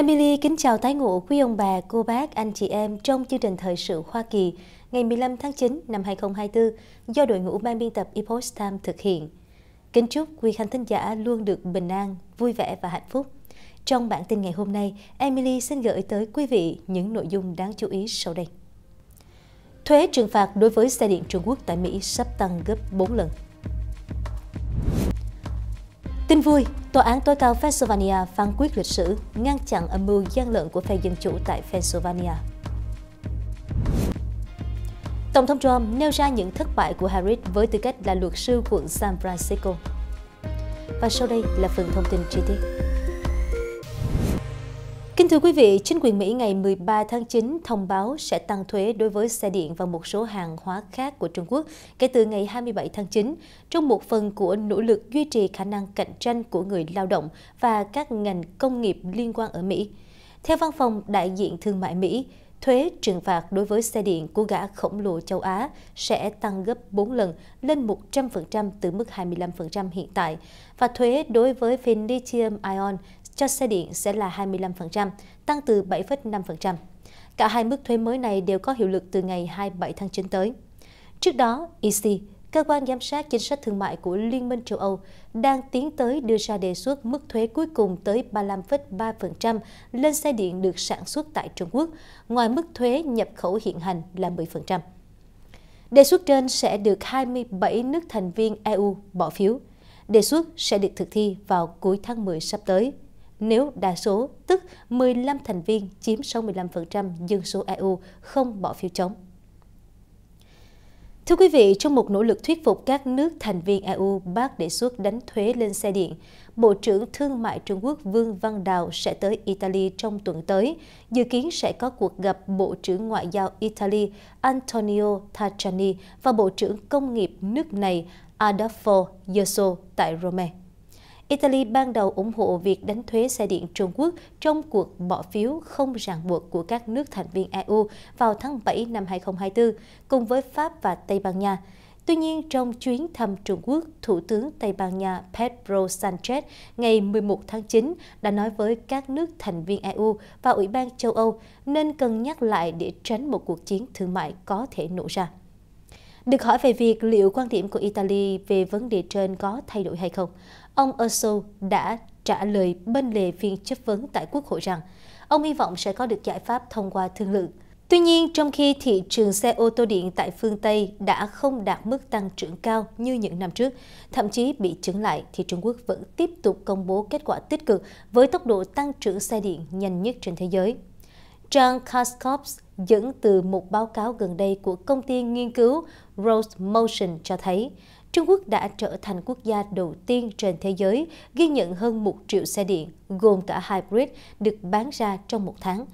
Emily kính chào tái ngộ quý ông bà, cô bác, anh chị em trong chương trình thời sự Hoa Kỳ ngày 15 tháng 9 năm 2024 do đội ngũ ban biên tập Epoch Time thực hiện. Kính chúc quý khán thính giả luôn được bình an, vui vẻ và hạnh phúc. Trong bản tin ngày hôm nay, Emily xin gửi tới quý vị những nội dung đáng chú ý sau đây. Thuế trừng phạt đối với xe điện Trung Quốc tại Mỹ sắp tăng gấp 4 lần. Tin vui, Tòa án tối cao Pennsylvania phán quyết lịch sử ngăn chặn âm mưu gian lận của phe Dân Chủ tại Pennsylvania. Tổng thống Trump nêu ra những thất bại của Harris với tư cách là luật sư quận San Francisco. Và sau đây là phần thông tin chi tiết. Kính thưa quý vị, chính quyền Mỹ ngày 13 tháng 9 thông báo sẽ tăng thuế đối với xe điện và một số hàng hóa khác của Trung Quốc kể từ ngày 27 tháng 9, trong một phần của nỗ lực duy trì khả năng cạnh tranh của người lao động và các ngành công nghiệp liên quan ở Mỹ. Theo văn phòng đại diện thương mại Mỹ, thuế trừng phạt đối với xe điện của gã khổng lồ châu Á sẽ tăng gấp 4 lần lên 100% từ mức 25% hiện tại và thuế đối với pin lithium ion cho xe điện sẽ là 25%, tăng từ 7,5%. Cả hai mức thuế mới này đều có hiệu lực từ ngày 27 tháng 9 tới. Trước đó, EC, cơ quan giám sát chính sách thương mại của Liên minh châu Âu, đang tiến tới đưa ra đề xuất mức thuế cuối cùng tới 35,3% lên xe điện được sản xuất tại Trung Quốc, ngoài mức thuế nhập khẩu hiện hành là 10%. Đề xuất trên sẽ được 27 nước thành viên EU bỏ phiếu. Đề xuất sẽ được thực thi vào cuối tháng 10 sắp tới nếu đa số, tức 15 thành viên chiếm 65% dân số EU không bỏ phiếu chống. Thưa quý vị, trong một nỗ lực thuyết phục các nước thành viên EU bác đề xuất đánh thuế lên xe điện, Bộ trưởng Thương mại Trung Quốc Vương Văn Đào sẽ tới Italy trong tuần tới, dự kiến sẽ có cuộc gặp Bộ trưởng Ngoại giao Italy Antonio Tajani và Bộ trưởng Công nghiệp nước này Adolfo Yoso tại Rome. Italy ban đầu ủng hộ việc đánh thuế xe điện Trung Quốc trong cuộc bỏ phiếu không ràng buộc của các nước thành viên EU vào tháng 7 năm 2024, cùng với Pháp và Tây Ban Nha. Tuy nhiên, trong chuyến thăm Trung Quốc, Thủ tướng Tây Ban Nha Pedro Sanchez ngày 11 tháng 9 đã nói với các nước thành viên EU và Ủy ban châu Âu nên cân nhắc lại để tránh một cuộc chiến thương mại có thể nổ ra. Được hỏi về việc liệu quan điểm của Italy về vấn đề trên có thay đổi hay không, ông Ursul đã trả lời bên lề phiên chất vấn tại Quốc hội rằng ông hy vọng sẽ có được giải pháp thông qua thương lượng. Tuy nhiên, trong khi thị trường xe ô tô điện tại phương Tây đã không đạt mức tăng trưởng cao như những năm trước, thậm chí bị chững lại thì Trung Quốc vẫn tiếp tục công bố kết quả tích cực với tốc độ tăng trưởng xe điện nhanh nhất trên thế giới. Trang Kaskovs dẫn từ một báo cáo gần đây của công ty nghiên cứu Rose Motion cho thấy Trung Quốc đã trở thành quốc gia đầu tiên trên thế giới ghi nhận hơn 1 triệu xe điện, gồm cả hybrid, được bán ra trong một tháng.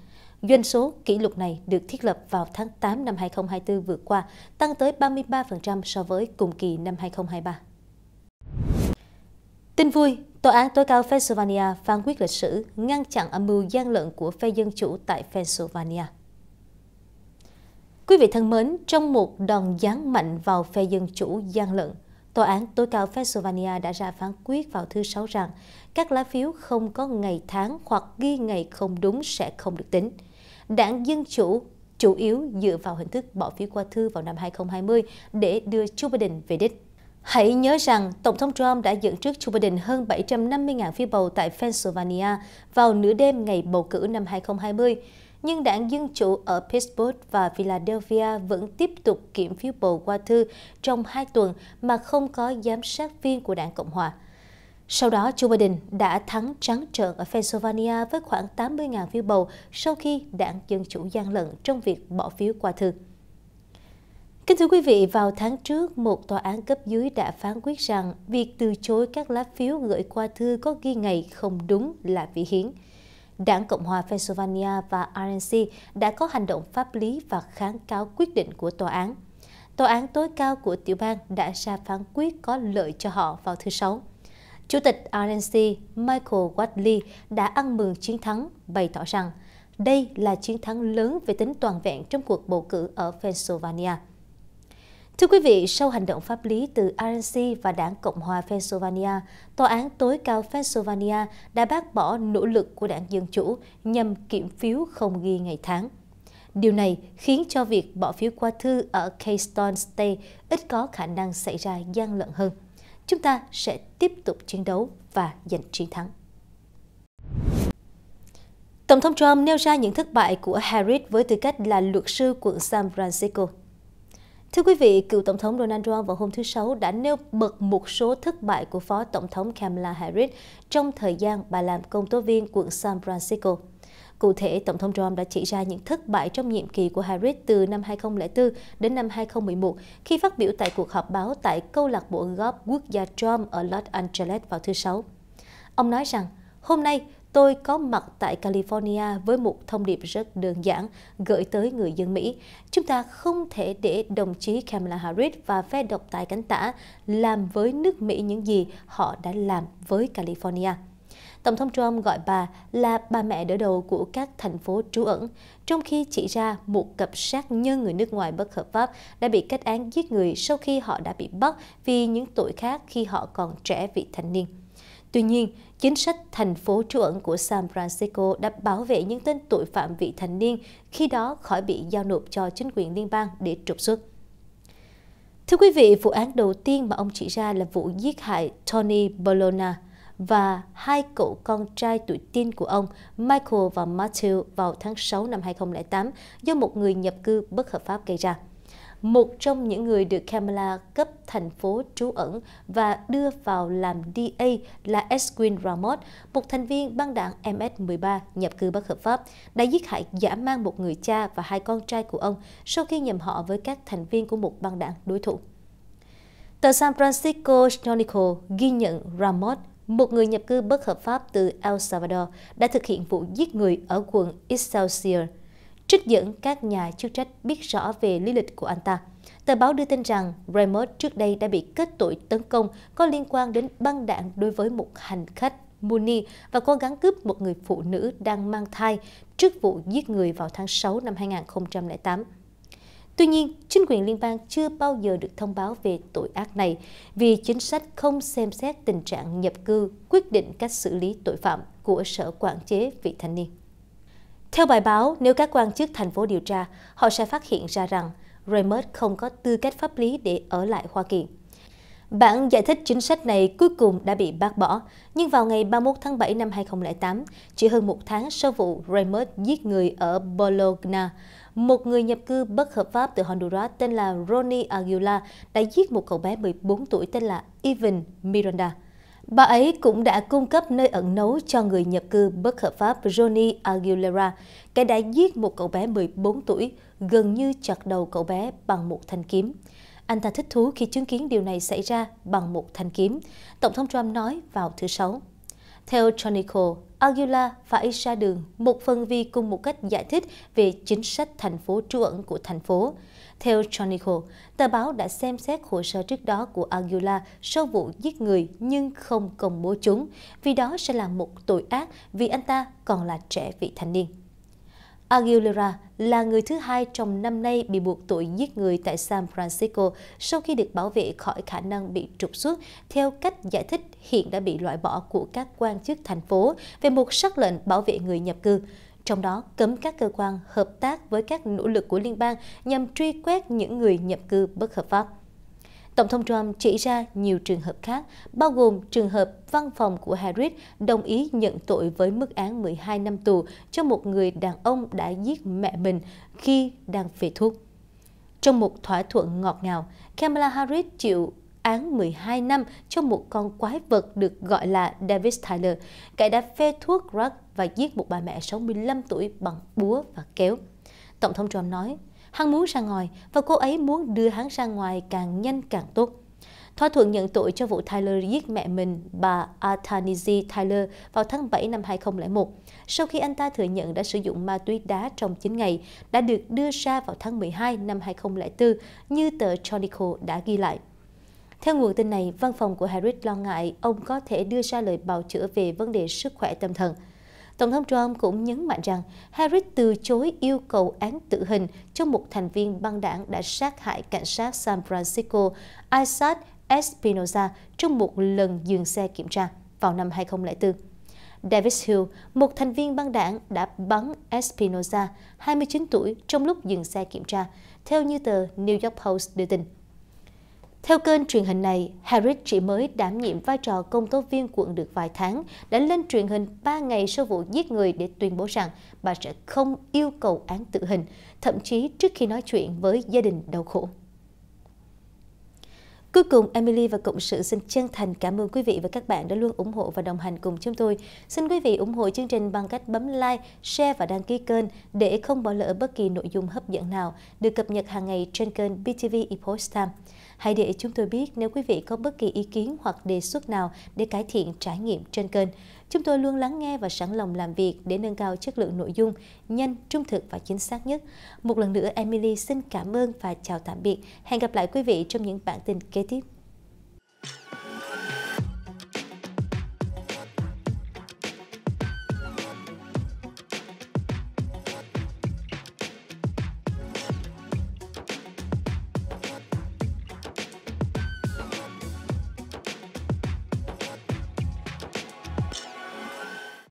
Doanh số kỷ lục này được thiết lập vào tháng 8 năm 2024 vừa qua, tăng tới 33% so với cùng kỳ năm 2023. Tin vui, Tòa án tối cao Pennsylvania phán quyết lịch sử ngăn chặn âm mưu gian lận của phe dân chủ tại Pennsylvania. Quý vị thân mến, trong một đòn giáng mạnh vào phe dân chủ gian lận, Tòa án tối cao Pennsylvania đã ra phán quyết vào thứ Sáu rằng các lá phiếu không có ngày tháng hoặc ghi ngày không đúng sẽ không được tính. Đảng Dân Chủ chủ yếu dựa vào hình thức bỏ phiếu qua thư vào năm 2020 để đưa Joe Biden về đích. Hãy nhớ rằng Tổng thống Trump đã dẫn trước Joe Biden hơn 750.000 phiếu bầu tại Pennsylvania vào nửa đêm ngày bầu cử năm 2020 nhưng đảng Dân Chủ ở Pittsburgh và Philadelphia vẫn tiếp tục kiểm phiếu bầu qua thư trong hai tuần mà không có giám sát viên của đảng Cộng Hòa. Sau đó, Joe Biden đã thắng trắng trợn ở Pennsylvania với khoảng 80.000 phiếu bầu sau khi đảng Dân Chủ gian lận trong việc bỏ phiếu qua thư. Kính thưa quý vị, vào tháng trước, một tòa án cấp dưới đã phán quyết rằng việc từ chối các lá phiếu gửi qua thư có ghi ngày không đúng là vi hiến. Đảng Cộng hòa Pennsylvania và RNC đã có hành động pháp lý và kháng cáo quyết định của tòa án. Tòa án tối cao của tiểu bang đã ra phán quyết có lợi cho họ vào thứ Sáu. Chủ tịch RNC Michael Wadley đã ăn mừng chiến thắng, bày tỏ rằng đây là chiến thắng lớn về tính toàn vẹn trong cuộc bầu cử ở Pennsylvania. Thưa quý vị, sau hành động pháp lý từ RNC và đảng Cộng hòa Pennsylvania, Tòa án tối cao Pennsylvania đã bác bỏ nỗ lực của đảng Dân Chủ nhằm kiểm phiếu không ghi ngày tháng. Điều này khiến cho việc bỏ phiếu qua thư ở Keystone State ít có khả năng xảy ra gian lận hơn. Chúng ta sẽ tiếp tục chiến đấu và giành chiến thắng. Tổng thống Trump nêu ra những thất bại của Harris với tư cách là luật sư quận San Francisco. Thưa quý vị, cựu Tổng thống Donald Trump vào hôm thứ Sáu đã nêu bật một số thất bại của Phó Tổng thống Kamala Harris trong thời gian bà làm công tố viên quận San Francisco. Cụ thể, Tổng thống Trump đã chỉ ra những thất bại trong nhiệm kỳ của Harris từ năm 2004 đến năm 2011 khi phát biểu tại cuộc họp báo tại câu lạc bộ golf quốc gia Trump ở Los Angeles vào thứ Sáu. Ông nói rằng, hôm nay Tôi có mặt tại California với một thông điệp rất đơn giản gửi tới người dân Mỹ. Chúng ta không thể để đồng chí Kamala Harris và phe độc tài cánh tả làm với nước Mỹ những gì họ đã làm với California. Tổng thống Trump gọi bà là bà mẹ đỡ đầu của các thành phố trú ẩn, trong khi chỉ ra một cặp sát nhân người nước ngoài bất hợp pháp đã bị kết án giết người sau khi họ đã bị bắt vì những tội khác khi họ còn trẻ vị thành niên. Tuy nhiên, chính sách thành phố trú ẩn của San Francisco đã bảo vệ những tên tội phạm vị thành niên khi đó khỏi bị giao nộp cho chính quyền liên bang để trục xuất. Thưa quý vị, vụ án đầu tiên mà ông chỉ ra là vụ giết hại Tony Bolona và hai cậu con trai tuổi teen của ông, Michael và Matthew vào tháng 6 năm 2008 do một người nhập cư bất hợp pháp gây ra một trong những người được Kamala cấp thành phố trú ẩn và đưa vào làm DA là Esquin Ramos, một thành viên băng đảng MS-13 nhập cư bất hợp pháp, đã giết hại giả mang một người cha và hai con trai của ông sau khi nhầm họ với các thành viên của một băng đảng đối thủ. Tờ San Francisco Chronicle ghi nhận Ramos một người nhập cư bất hợp pháp từ El Salvador đã thực hiện vụ giết người ở quận Excelsior, trích dẫn các nhà chức trách biết rõ về lý lịch của anh ta. Tờ báo đưa tin rằng Raymond trước đây đã bị kết tội tấn công có liên quan đến băng đạn đối với một hành khách Muni và cố gắng cướp một người phụ nữ đang mang thai trước vụ giết người vào tháng 6 năm 2008. Tuy nhiên, chính quyền liên bang chưa bao giờ được thông báo về tội ác này vì chính sách không xem xét tình trạng nhập cư quyết định cách xử lý tội phạm của Sở Quản chế vị thanh niên. Theo bài báo, nếu các quan chức thành phố điều tra, họ sẽ phát hiện ra rằng Remus không có tư cách pháp lý để ở lại Hoa Kỳ. Bản giải thích chính sách này cuối cùng đã bị bác bỏ, nhưng vào ngày 31 tháng 7 năm 2008, chỉ hơn một tháng sau vụ Remus giết người ở Bologna, một người nhập cư bất hợp pháp từ Honduras tên là Ronnie Aguilar đã giết một cậu bé 14 tuổi tên là Evan Miranda. Bà ấy cũng đã cung cấp nơi ẩn nấu cho người nhập cư bất hợp pháp Johnny Aguilera, kẻ đã giết một cậu bé 14 tuổi, gần như chặt đầu cậu bé bằng một thanh kiếm. Anh ta thích thú khi chứng kiến điều này xảy ra bằng một thanh kiếm, Tổng thống Trump nói vào thứ Sáu. Theo Chronicle, Aguila phải ra đường một phần vì cùng một cách giải thích về chính sách thành phố trú ẩn của thành phố. Theo Chronicle, tờ báo đã xem xét hồ sơ trước đó của Aguilar sau vụ giết người nhưng không công bố chúng, vì đó sẽ là một tội ác vì anh ta còn là trẻ vị thành niên. Aguilera là người thứ hai trong năm nay bị buộc tội giết người tại San Francisco sau khi được bảo vệ khỏi khả năng bị trục xuất theo cách giải thích hiện đã bị loại bỏ của các quan chức thành phố về một sắc lệnh bảo vệ người nhập cư trong đó cấm các cơ quan hợp tác với các nỗ lực của liên bang nhằm truy quét những người nhập cư bất hợp pháp. Tổng thống Trump chỉ ra nhiều trường hợp khác, bao gồm trường hợp văn phòng của Harris đồng ý nhận tội với mức án 12 năm tù cho một người đàn ông đã giết mẹ mình khi đang phê thuốc. Trong một thỏa thuận ngọt ngào, Kamala Harris chịu án 12 năm cho một con quái vật được gọi là Davis Tyler, kẻ đã phê thuốc crack và giết một bà mẹ 65 tuổi bằng búa và kéo. Tổng thống Trump nói, hắn muốn ra ngoài và cô ấy muốn đưa hắn ra ngoài càng nhanh càng tốt. Thỏa thuận nhận tội cho vụ Tyler giết mẹ mình, bà Athanasi Tyler, vào tháng 7 năm 2001, sau khi anh ta thừa nhận đã sử dụng ma túy đá trong 9 ngày, đã được đưa ra vào tháng 12 năm 2004 như tờ Chronicle đã ghi lại. Theo nguồn tin này, văn phòng của Harris lo ngại ông có thể đưa ra lời bào chữa về vấn đề sức khỏe tâm thần. Tổng thống Trump cũng nhấn mạnh rằng Harris từ chối yêu cầu án tử hình cho một thành viên băng đảng đã sát hại cảnh sát San Francisco Isaac Espinoza trong một lần dừng xe kiểm tra vào năm 2004. Davis Hill, một thành viên băng đảng đã bắn Espinoza, 29 tuổi, trong lúc dừng xe kiểm tra, theo như tờ New York Post đưa tin. Theo kênh truyền hình này, Harris chỉ mới đảm nhiệm vai trò công tố viên quận được vài tháng, đã lên truyền hình 3 ngày sau vụ giết người để tuyên bố rằng bà sẽ không yêu cầu án tử hình, thậm chí trước khi nói chuyện với gia đình đau khổ. Cuối cùng, Emily và Cộng sự xin chân thành cảm ơn quý vị và các bạn đã luôn ủng hộ và đồng hành cùng chúng tôi. Xin quý vị ủng hộ chương trình bằng cách bấm like, share và đăng ký kênh để không bỏ lỡ bất kỳ nội dung hấp dẫn nào được cập nhật hàng ngày trên kênh BTV Epoch Time. Hãy để chúng tôi biết nếu quý vị có bất kỳ ý kiến hoặc đề xuất nào để cải thiện trải nghiệm trên kênh. Chúng tôi luôn lắng nghe và sẵn lòng làm việc để nâng cao chất lượng nội dung, nhanh, trung thực và chính xác nhất. Một lần nữa, Emily xin cảm ơn và chào tạm biệt. Hẹn gặp lại quý vị trong những bản tin kế tiếp.